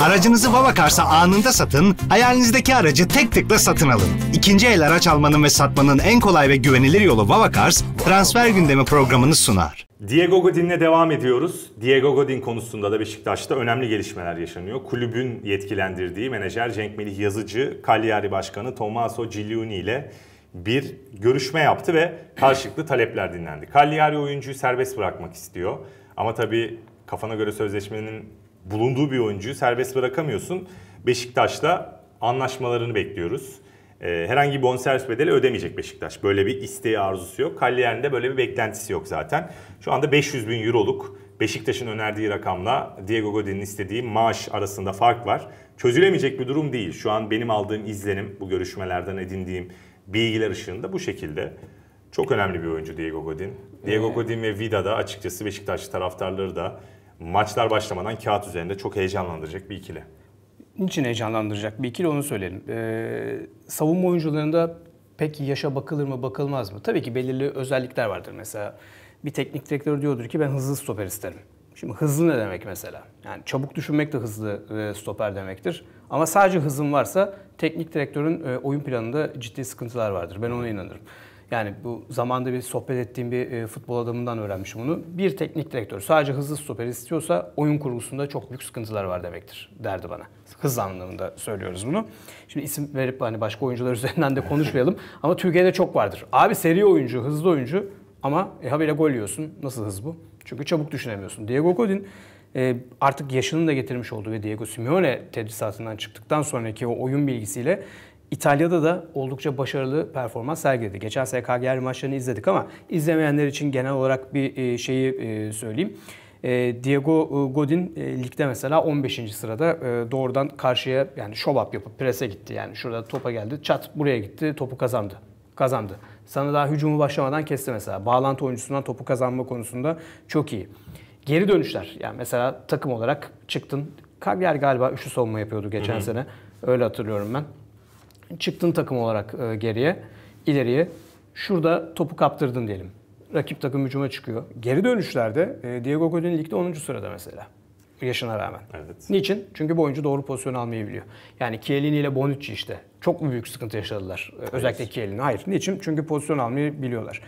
Aracınızı Vavakar'sa anında satın, hayalinizdeki aracı tek tıkla satın alın. İkinci el araç almanın ve satmanın en kolay ve güvenilir yolu Vavakars, transfer gündemi programını sunar. Diego Godin'le devam ediyoruz. Diego Godin konusunda da Beşiktaş'ta önemli gelişmeler yaşanıyor. Kulübün yetkilendirdiği menajer Cenk Melih Yazıcı, Cagliari Başkanı Tommaso Giglioni ile bir görüşme yaptı ve karşılıklı talepler dinlendi. Cagliari oyuncuyu serbest bırakmak istiyor. Ama tabii kafana göre sözleşmenin bulunduğu bir oyuncuyu serbest bırakamıyorsun. Beşiktaş'la anlaşmalarını bekliyoruz. Ee, herhangi bir bonservis bedeli ödemeyecek Beşiktaş. Böyle bir isteği arzusu yok. Kalliyerin böyle bir beklentisi yok zaten. Şu anda 500 bin euroluk Beşiktaş'ın önerdiği rakamla Diego Godin'in istediği maaş arasında fark var. Çözülemeyecek bir durum değil. Şu an benim aldığım izlenim, bu görüşmelerden edindiğim bilgiler ışığında bu şekilde. Çok önemli bir oyuncu Diego Godin. Diego Godin ve Vida da açıkçası Beşiktaş taraftarları da maçlar başlamadan kağıt üzerinde çok heyecanlandıracak bir ikili. Niçin heyecanlandıracak bir ikili onu söyleyelim. Ee, savunma oyuncularında peki yaşa bakılır mı bakılmaz mı? Tabii ki belirli özellikler vardır. Mesela bir teknik direktör diyordur ki ben hızlı stoper isterim. Şimdi hızlı ne demek mesela? Yani çabuk düşünmek de hızlı e, stoper demektir. Ama sadece hızın varsa teknik direktörün e, oyun planında ciddi sıkıntılar vardır. Ben ona inanırım. Yani bu zamanda bir sohbet ettiğim bir e, futbol adamından öğrenmişim bunu. Bir teknik direktör sadece hızlı stoper istiyorsa oyun kurgusunda çok büyük sıkıntılar var demektir derdi bana. Hız anlamında söylüyoruz bunu. Şimdi isim verip hani başka oyuncular üzerinden de konuşmayalım. ama Türkiye'de çok vardır. Abi seri oyuncu, hızlı oyuncu ama e, habire gol yiyorsun. Nasıl hız bu? Çünkü çabuk düşünemiyorsun. Diego Godin e, artık yaşının da getirmiş olduğu ve Diego Simeone tedrisatından çıktıktan sonraki o oyun bilgisiyle İtalya'da da oldukça başarılı performans sergiledi. Geçen sene KGR maçlarını izledik ama izlemeyenler için genel olarak bir e, şeyi e, söyleyeyim. E, Diego Godin ligde mesela 15. sırada doğrudan karşıya yani şov up yapıp prese gitti. Yani şurada topa geldi çat buraya gitti topu kazandı. Kazandı. Sana daha hücumu başlamadan kesti mesela. Bağlantı oyuncusundan topu kazanma konusunda çok iyi. Geri dönüşler. Yani mesela takım olarak çıktın. Kagliari galiba üçlü savunma yapıyordu geçen hı hı. sene. Öyle hatırlıyorum ben. Çıktın takım olarak e, geriye, ileriye. Şurada topu kaptırdın diyelim. Rakip takım hücuma çıkıyor. Geri dönüşlerde e, Diego Godin ligde 10. sırada mesela. Yaşına rağmen. Evet. Niçin? Çünkü bu oyuncu doğru pozisyon almayı biliyor. Yani Chiellini ile Bonucci işte. Çok mu büyük sıkıntı yaşadılar? Evet. Özellikle kielini. Hayır. Niçin? Çünkü pozisyon almayı biliyorlar.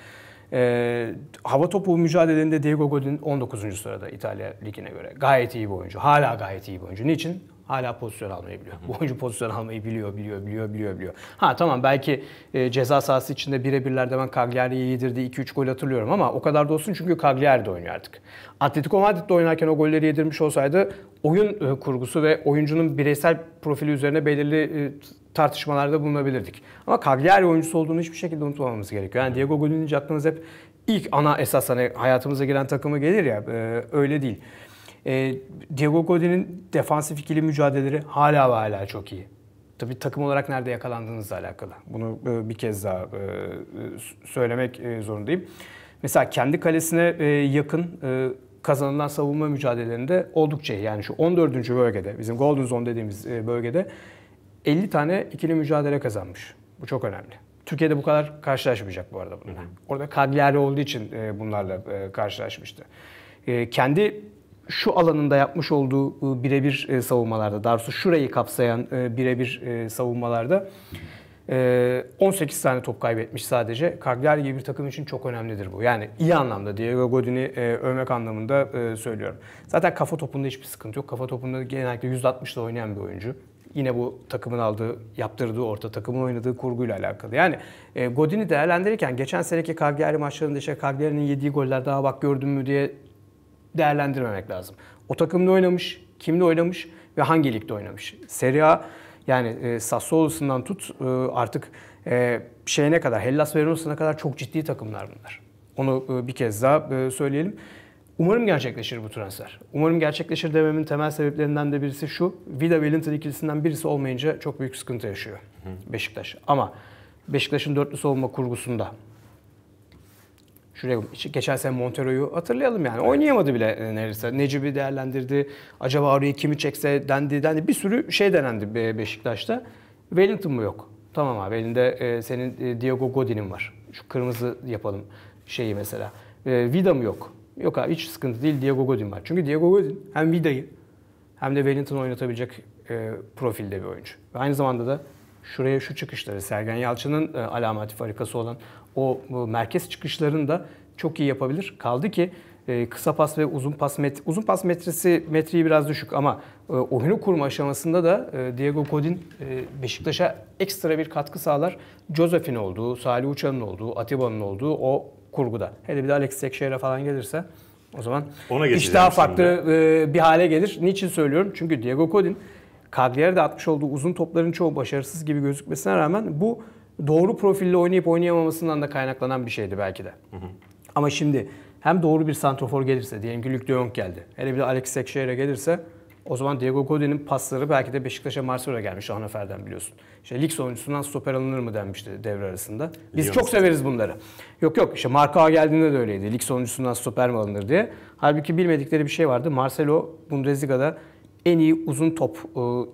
E, hava topu mücadelesinde Diego Godin 19. sırada İtalya Ligi'ne göre. Gayet iyi bir oyuncu. Hala gayet iyi bir oyuncu. Niçin? Hala pozisyon almayı biliyor. Bu oyuncu pozisyon almayı biliyor, biliyor, biliyor, biliyor, biliyor. Ha tamam belki e, ceza sahası içinde birebirlerde ben Cagliari'ye yedirdi 2-3 gol hatırlıyorum ama o kadar da olsun çünkü Cagliari'de oynuyor artık. Atletico Madrid'de oynarken o golleri yedirmiş olsaydı oyun e, kurgusu ve oyuncunun bireysel profili üzerine belirli e, tartışmalarda bulunabilirdik. Ama Cagliari oyuncusu olduğunu hiçbir şekilde unutmamamız gerekiyor. Yani Diego Godin'in aklımız hep ilk ana esas hani hayatımıza giren takımı gelir ya e, öyle değil. E, Diego Godin'in defansif ikili mücadeleleri hala ve hala çok iyi. Tabii takım olarak nerede yakalandığınızla alakalı. Bunu e, bir kez daha e, söylemek e, zorundayım. Mesela kendi kalesine e, yakın e, kazanılan savunma mücadelelerinde oldukça iyi. Yani şu 14. bölgede, bizim Golden Zone dediğimiz e, bölgede 50 tane ikili mücadele kazanmış. Bu çok önemli. Türkiye'de bu kadar karşılaşmayacak bu arada bunlar. Orada Cagliari olduğu için e, bunlarla e, karşılaşmıştı. E, kendi şu alanında yapmış olduğu e, birebir e, savunmalarda, daha doğrusu şurayı kapsayan e, birebir savunmalarda 18 tane top kaybetmiş sadece. Cagliari gibi bir takım için çok önemlidir bu. Yani iyi anlamda Diego Godin'i övmek anlamında söylüyorum. Zaten kafa topunda hiçbir sıkıntı yok. Kafa topunda genellikle %60'da oynayan bir oyuncu. Yine bu takımın aldığı, yaptırdığı orta, takımın oynadığı kurguyla alakalı. Yani Godin'i değerlendirirken geçen seneki Cagliari maçlarında işte Cagliari'nin yediği goller daha bak gördün mü diye değerlendirmemek lazım. O takımda oynamış, kimle oynamış ve hangi ligde oynamış. Serie A yani e, Sassuolo'sundan tut e, artık e, şeyine kadar Hellas Verona'sına kadar çok ciddi takımlar bunlar. Onu e, bir kez daha e, söyleyelim. Umarım gerçekleşir bu transfer. Umarım gerçekleşir dememin temel sebeplerinden de birisi şu. Vida Wellington ikilisinden birisi olmayınca çok büyük sıkıntı yaşıyor Beşiktaş. Ama Beşiktaş'ın dörtlü savunma kurgusunda Şuraya geçen sene Montero'yu hatırlayalım yani. Oynayamadı bile e, neredeyse. Necip'i değerlendirdi. Acaba arıyı kimi çekse dendi dendi. Bir sürü şey denendi Beşiktaş'ta. Wellington mu yok? Tamam abi elinde e, senin e, Diego Godin'in var. Şu kırmızı yapalım şeyi mesela. Vida mı yok? Yok abi hiç sıkıntı değil Diego Godin var. Çünkü Diego Godin hem Vida'yı hem de Wellington oynatabilecek profilde bir oyuncu. Ve aynı zamanda da şuraya şu çıkışları Sergen Yalçın'ın e, alameti farikası olan o e, merkez çıkışlarını da çok iyi yapabilir. Kaldı ki e, kısa pas ve uzun pas met uzun pas metresi metreyi biraz düşük ama e, oyunu kurma aşamasında da e, Diego Godin e, Beşiktaş'a ekstra bir katkı sağlar. Joseph'in olduğu, Salih Uçan'ın olduğu, Atiba'nın olduğu o kurguda. Hele bir de Alex Tekşehir'e falan gelirse o zaman Ona iş daha farklı e, bir hale gelir. Niçin söylüyorum? Çünkü Diego Godin Cagliari'de atmış olduğu uzun topların çoğu başarısız gibi gözükmesine rağmen bu doğru profille oynayıp oynayamamasından da kaynaklanan bir şeydi belki de. Hı hı. Ama şimdi hem doğru bir santrofor gelirse, diyelim ki Luke de Jong geldi. Hele bir de Alex Teixeira gelirse o zaman Diego Godin'in pasları belki de Beşiktaş'a Marsilya'ya gelmiş Hanafer'den biliyorsun. İşte lig sonuncusundan stoper alınır mı denmişti devre arasında. Biz Biliyor çok severiz bunları. Yok yok işte Marka geldiğinde de öyleydi. Lig sonuncusundan stoper mi alınır diye. Halbuki bilmedikleri bir şey vardı. Marcelo Bundesliga'da en iyi uzun top e,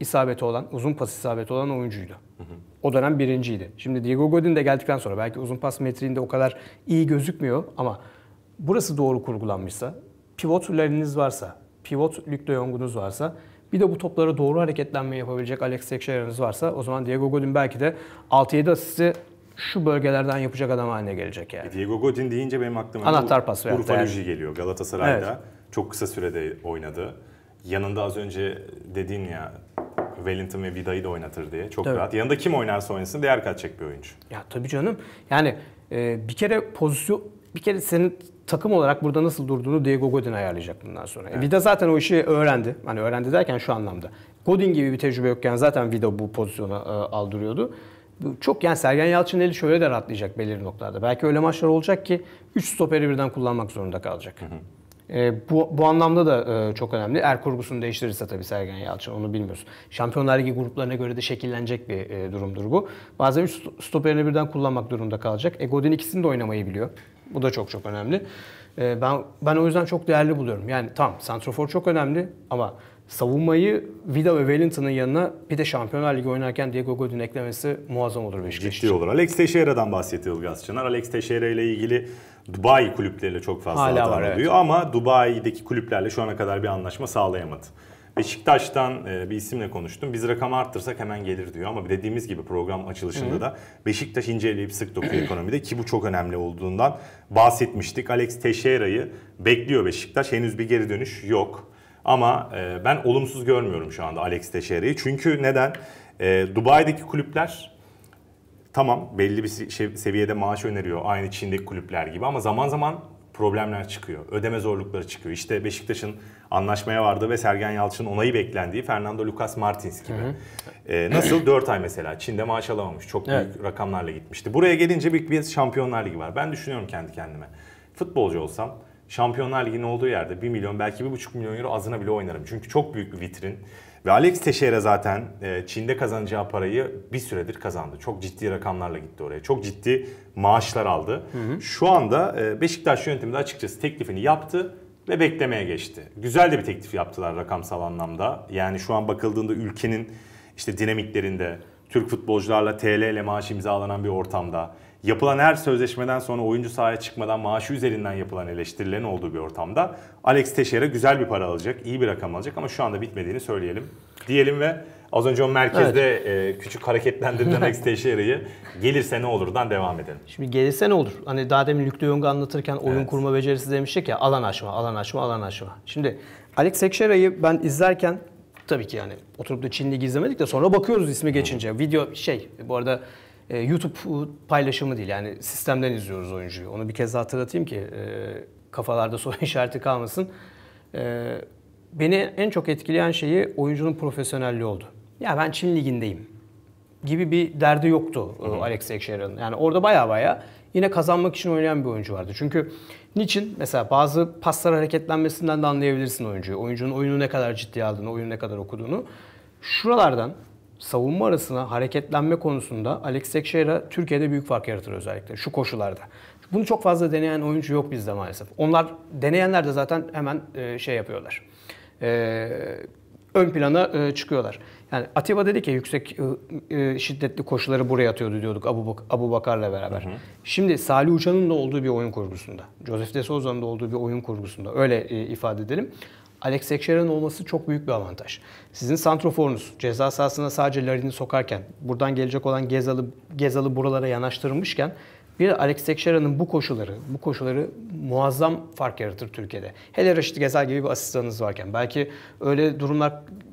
isabeti olan, uzun pas isabeti olan oyuncuydu. Hı hı. O dönem birinciydi. Şimdi Diego Godin de geldikten sonra belki uzun pas metriğinde o kadar iyi gözükmüyor ama burası doğru kurgulanmışsa, pivotlarınız varsa, pivot Luke de Jong'unuz varsa bir de bu toplara doğru hareketlenme yapabilecek Alex Teixeira'nız varsa o zaman Diego Godin belki de 6-7 asisti şu bölgelerden yapacak adam haline gelecek yani. E, Diego Godin deyince benim aklıma Anahtar pas Urfa Lüji geliyor Galatasaray'da. Evet. Çok kısa sürede oynadı yanında az önce dediğin ya Wellington ve Vida'yı da oynatır diye. Çok tabii. rahat. Yanında kim oynarsa oynasın değer katacak bir oyuncu. Ya tabii canım. Yani e, bir kere pozisyon bir kere senin takım olarak burada nasıl durduğunu Diego Godin ayarlayacak bundan sonra. E, evet. Vida zaten o işi öğrendi. Hani öğrendi derken şu anlamda. Godin gibi bir tecrübe yokken zaten Vida bu pozisyona e, aldırıyordu. Çok yani Sergen Yalçın eli şöyle de rahatlayacak belirli noktalarda. Belki öyle maçlar olacak ki 3 stoperi birden kullanmak zorunda kalacak. Hı hı. E, bu, bu anlamda da e, çok önemli. Er kurgusunu değiştirirse tabii Sergen Yalçın onu bilmiyoruz. Şampiyonlar Ligi gruplarına göre de şekillenecek bir e, durumdur bu. Bazen 3 stoperini birden kullanmak durumunda kalacak. E, Godin ikisini de oynamayı biliyor. Bu da çok çok önemli. E, ben ben o yüzden çok değerli buluyorum. Yani tam santrofor çok önemli ama savunmayı Vida ve Wellington'ın yanına bir de Şampiyonlar Ligi oynarken Diego Godin eklemesi muazzam olur Beşiktaş Ciddi olur. Alex Teixeira'dan bahsetti Ilgaz Çınar. Alex Teixeira ile ilgili Dubai kulüpleriyle çok fazla Hala var, alıyor. Evet. Ama Dubai'deki kulüplerle şu ana kadar bir anlaşma sağlayamadı. Beşiktaş'tan e, bir isimle konuştum. Biz rakam arttırsak hemen gelir diyor ama dediğimiz gibi program açılışında da Beşiktaş inceleyip sık dokuyor ekonomide ki bu çok önemli olduğundan bahsetmiştik. Alex Teixeira'yı bekliyor Beşiktaş. Henüz bir geri dönüş yok. Ama e, ben olumsuz görmüyorum şu anda Alex Teixeira'yı. Çünkü neden? E, Dubai'deki kulüpler Tamam belli bir şey, seviyede maaş öneriyor aynı Çin'deki kulüpler gibi ama zaman zaman problemler çıkıyor. Ödeme zorlukları çıkıyor. İşte Beşiktaş'ın anlaşmaya vardı ve Sergen Yalçın'ın onayı beklendiği Fernando Lucas Martins gibi. Hı hı. Ee, nasıl 4 ay mesela Çin'de maaş alamamış. Çok büyük evet. rakamlarla gitmişti. Buraya gelince bir, bir Şampiyonlar Ligi var. Ben düşünüyorum kendi kendime. Futbolcu olsam Şampiyonlar Ligi'nin olduğu yerde 1 milyon belki 1,5 milyon euro azına bile oynarım. Çünkü çok büyük bir vitrin. Ve Alex Teixeira zaten e, Çin'de kazanacağı parayı bir süredir kazandı. Çok ciddi rakamlarla gitti oraya. Çok ciddi maaşlar aldı. Hı hı. Şu anda e, Beşiktaş yönetimi de açıkçası teklifini yaptı ve beklemeye geçti. Güzel de bir teklif yaptılar rakamsal anlamda. Yani şu an bakıldığında ülkenin işte dinamiklerinde, Türk futbolcularla TL ile maaş imzalanan bir ortamda yapılan her sözleşmeden sonra oyuncu sahaya çıkmadan maaşı üzerinden yapılan eleştirilerin olduğu bir ortamda Alex Teixeira güzel bir para alacak, iyi bir rakam alacak ama şu anda bitmediğini söyleyelim. Diyelim ve az önce o merkezde evet. E, küçük hareketlendirdi Alex Teixeira'yı gelirse ne olurdan devam edelim. Şimdi gelirse ne olur? Hani daha demin Luke de Jong'u anlatırken oyun evet. kurma becerisi demiştik ya alan aşma, alan aşma, alan aşma. Şimdi Alex Teixeira'yı ben izlerken tabii ki yani oturup da Çinli gizlemedik de sonra bakıyoruz ismi geçince. Video şey bu arada e, YouTube e, paylaşımı değil. Yani sistemden izliyoruz oyuncuyu. Onu bir kez hatırlatayım ki e, kafalarda soru işareti kalmasın. E, beni en çok etkileyen şeyi oyuncunun profesyonelliği oldu. Ya ben Çin ligindeyim gibi bir derdi yoktu e, hı hı. Alex Teixeira'nın. Yani orada baya baya yine kazanmak için oynayan bir oyuncu vardı. Çünkü niçin? Mesela bazı paslar hareketlenmesinden de anlayabilirsin oyuncuyu. Oyuncunun oyunu ne kadar ciddiye aldığını, oyunu ne kadar okuduğunu. Şuralardan savunma arasına hareketlenme konusunda Alex Teixeira Türkiye'de büyük fark yaratır özellikle şu koşularda. Bunu çok fazla deneyen oyuncu yok bizde maalesef. Onlar deneyenler de zaten hemen e, şey yapıyorlar. E, ön plana e, çıkıyorlar. Yani Atiba dedi ki yüksek e, e şiddetli koşuları buraya atıyordu diyorduk Abu, Bak Abu Bakar'la beraber. Hı hı. Şimdi Salih Uçan'ın da olduğu bir oyun kurgusunda, Joseph De Souza'nın da olduğu bir oyun kurgusunda öyle e, ifade edelim. Alex Sekşer'in olması çok büyük bir avantaj. Sizin santroforunuz ceza sahasına sadece Larin'i sokarken, buradan gelecek olan Gezalı, Gezalı buralara yanaştırmışken bir Alex Tekşera'nın bu koşuları, bu koşuları muazzam fark yaratır Türkiye'de. Hele Reşit gezal gibi bir asistanınız varken. Belki öyle durumlar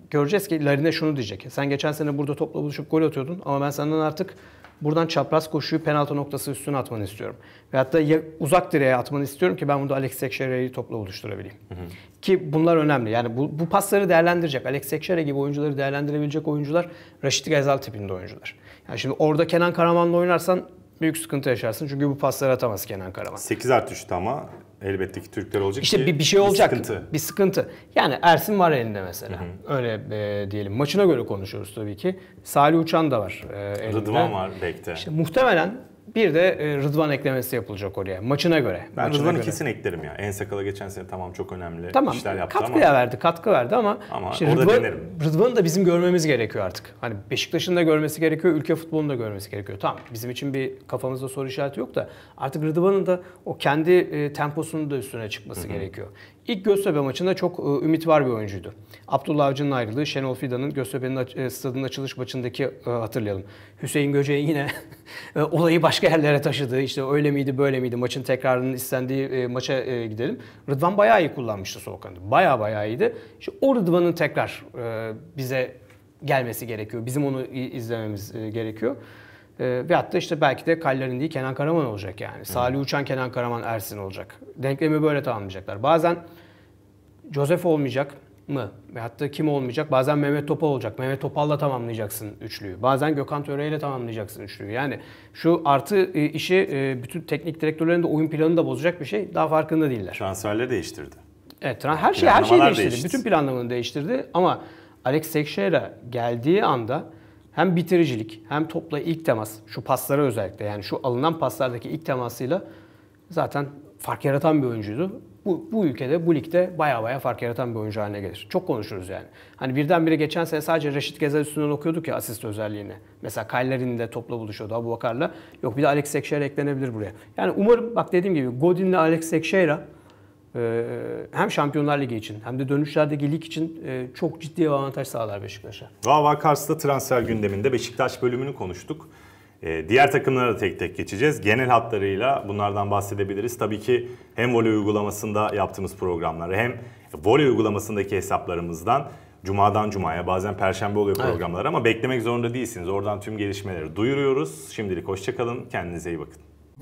göreceğiz ki Larine şunu diyecek. Sen geçen sene burada topla buluşup gol atıyordun ama ben senden artık Buradan çapraz koşuyu penaltı noktası üstüne atmanı istiyorum. Ve hatta uzak direğe atmanı istiyorum ki ben bunu Alex Teixeira'yı topla oluşturabileyim. Hı hı. Ki bunlar önemli. Yani bu, bu pasları değerlendirecek. Alex Teixeira gibi oyuncuları değerlendirebilecek oyuncular Raşit Gezal tipinde oyuncular. Yani şimdi orada Kenan Karaman'la oynarsan büyük sıkıntı yaşarsın. Çünkü bu pasları atamaz Kenan Karaman. 8 artı 3'tü ama elbette ki Türkler olacak işte ki bir, bir şey olacak. Bir sıkıntı. Bir sıkıntı. Yani Ersin var elinde mesela. Hı hı. Öyle e, diyelim. Maçına göre konuşuyoruz tabii ki. Salih Uçan da var e, elinde. Rıdvan var bekte. İşte muhtemelen bir de e, Rıdvan eklemesi yapılacak oraya maçına göre. Ben maçına Rıdvan'ı göre. kesin eklerim ya. En sakala geçen sene tamam çok önemli tamam, işler yaptı katkı ama. Katkıya verdi, katkı verdi ama, ama işte Rıdvan, Rıdvan'ı da bizim görmemiz gerekiyor artık. Hani Beşiktaş'ın da görmesi gerekiyor, ülke futbolunda da görmesi gerekiyor. Tamam bizim için bir kafamızda soru işareti yok da artık Rıdvan'ın da o kendi e, temposunun da üstüne çıkması Hı-hı. gerekiyor. İlk Göztepe maçında çok e, ümit var bir oyuncuydu. Abdullah Avcı'nın ayrılığı, Şenol Fidan'ın Göztepe'nin e, stadının açılış maçındaki e, hatırlayalım. Hüseyin Göce'yi yine olayı başka yerlere taşıdı. İşte öyle miydi böyle miydi maçın tekrarının istendiği maça gidelim. Rıdvan bayağı iyi kullanmıştı sol kanadı. Bayağı bayağı iyiydi. İşte o Rıdvan'ın tekrar bize gelmesi gerekiyor. Bizim onu izlememiz gerekiyor. E, veyahut da işte belki de Kaller'in değil Kenan Karaman olacak yani. Hmm. Salih Uçan Kenan Karaman Ersin olacak. Denklemi böyle tamamlayacaklar. Bazen Joseph olmayacak mı? Ve hatta kim olmayacak? Bazen Mehmet Topal olacak. Mehmet Topal'la tamamlayacaksın üçlüyü. Bazen Gökhan Töre'yle tamamlayacaksın üçlüyü. Yani şu artı e, işi e, bütün teknik direktörlerin de oyun planını da bozacak bir şey. Daha farkında değiller. Transferleri değiştirdi. Evet, her şey her şey değiştirdi. Değişti. Bütün planlamanı değiştirdi ama Alex Teixeira geldiği anda hem bitiricilik hem topla ilk temas şu paslara özellikle yani şu alınan paslardaki ilk temasıyla zaten fark yaratan bir oyuncuydu. Bu, bu ülkede, bu ligde baya baya fark yaratan bir oyuncu haline gelir. Çok konuşuruz yani. Hani birdenbire geçen sene sadece Reşit Gezer üstünden okuyorduk ya asist özelliğini. Mesela Kayler'in de topla buluşuyordu Abu Bakar'la. Yok bir de Alex Teixeira eklenebilir buraya. Yani umarım bak dediğim gibi Godin'le Alex Teixeira ee, hem Şampiyonlar Ligi için hem de dönüşlerdeki lig için e, çok ciddi bir avantaj sağlar Beşiktaş'a. Vava Kars'ta transfer gündeminde Beşiktaş bölümünü konuştuk. Ee, diğer takımlara da tek tek geçeceğiz. Genel hatlarıyla bunlardan bahsedebiliriz. Tabii ki hem voley uygulamasında yaptığımız programları hem voley uygulamasındaki hesaplarımızdan Cuma'dan Cuma'ya bazen Perşembe oluyor programlar evet. ama beklemek zorunda değilsiniz. Oradan tüm gelişmeleri duyuruyoruz. Şimdilik hoşçakalın. Kendinize iyi bakın.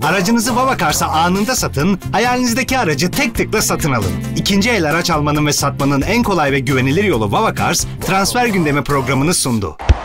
Aracınızı Vavakar'sa anında satın, hayalinizdeki aracı tek tıkla satın alın. İkinci el araç almanın ve satmanın en kolay ve güvenilir yolu Vavakars, transfer gündemi programını sundu.